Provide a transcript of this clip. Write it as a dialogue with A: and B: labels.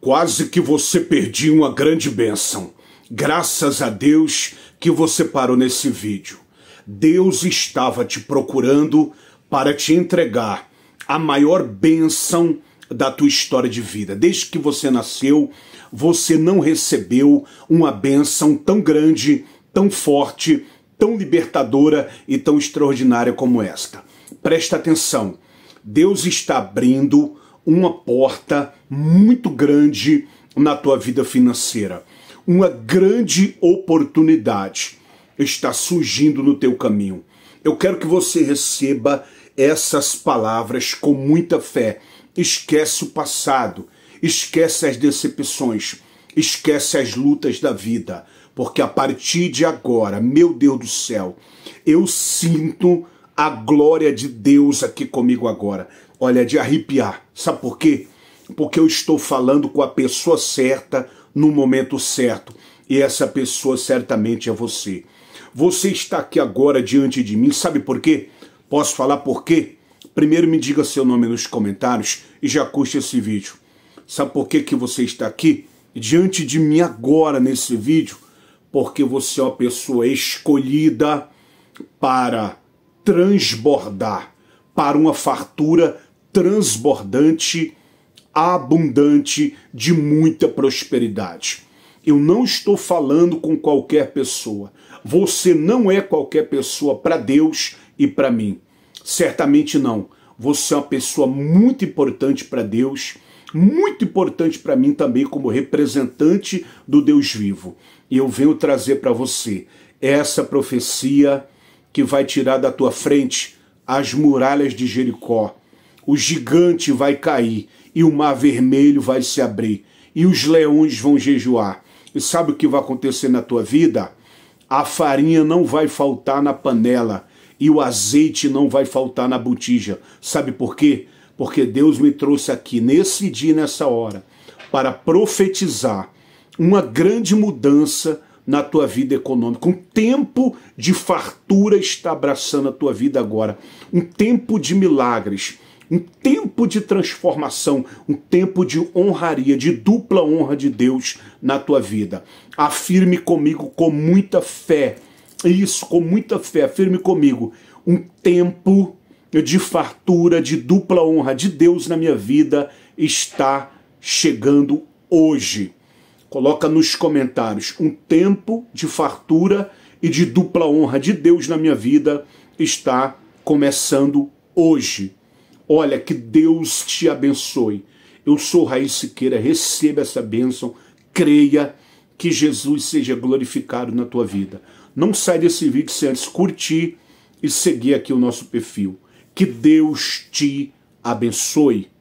A: Quase que você perdi uma grande bênção. Graças a Deus que você parou nesse vídeo. Deus estava te procurando para te entregar a maior bênção da tua história de vida. Desde que você nasceu, você não recebeu uma bênção tão grande, tão forte, tão libertadora e tão extraordinária como esta. Presta atenção. Deus está abrindo uma porta muito grande na tua vida financeira. Uma grande oportunidade está surgindo no teu caminho. Eu quero que você receba essas palavras com muita fé. Esquece o passado, esquece as decepções, esquece as lutas da vida, porque a partir de agora, meu Deus do céu, eu sinto a glória de Deus aqui comigo agora. Olha, é de arrepiar. Sabe por quê? Porque eu estou falando com a pessoa certa no momento certo. E essa pessoa certamente é você. Você está aqui agora diante de mim, sabe por quê? Posso falar por quê? Primeiro me diga seu nome nos comentários e já curte esse vídeo. Sabe por quê que você está aqui diante de mim agora nesse vídeo? Porque você é uma pessoa escolhida para transbordar para uma fartura transbordante, abundante, de muita prosperidade. Eu não estou falando com qualquer pessoa. Você não é qualquer pessoa para Deus e para mim. Certamente não. Você é uma pessoa muito importante para Deus, muito importante para mim também como representante do Deus vivo. E eu venho trazer para você essa profecia que vai tirar da tua frente as muralhas de Jericó. O gigante vai cair e o mar vermelho vai se abrir e os leões vão jejuar. E sabe o que vai acontecer na tua vida? A farinha não vai faltar na panela e o azeite não vai faltar na botija. Sabe por quê? Porque Deus me trouxe aqui nesse dia, nessa hora, para profetizar uma grande mudança na tua vida econômica. Um tempo de fartura está abraçando a tua vida agora. Um tempo de milagres. Um tempo de transformação, um tempo de honraria, de dupla honra de Deus na tua vida. Afirme comigo com muita fé, isso, com muita fé, afirme comigo. Um tempo de fartura, de dupla honra de Deus na minha vida está chegando hoje. Coloca nos comentários um tempo de fartura e de dupla honra de Deus na minha vida está começando hoje. Olha, que Deus te abençoe. Eu sou Raiz Siqueira, receba essa bênção, creia que Jesus seja glorificado na tua vida. Não sai desse vídeo sem antes curtir e seguir aqui o nosso perfil. Que Deus te abençoe.